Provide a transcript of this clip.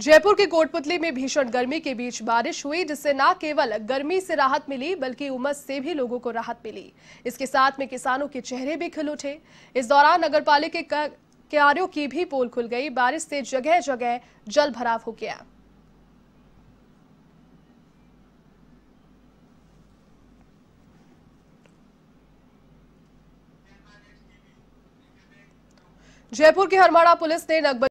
जयपुर के कोटपुतली में भीषण गर्मी के बीच बारिश हुई जिससे न केवल गर्मी से राहत मिली बल्कि उमस से भी लोगों को राहत मिली इसके साथ में किसानों के चेहरे भी खिल उठे इस दौरान नगर पालिका क्यारियों की भी पोल खुल गई बारिश से जगह जगह जल भराव हो गया जयपुर के हरमाड़ा पुलिस ने नकब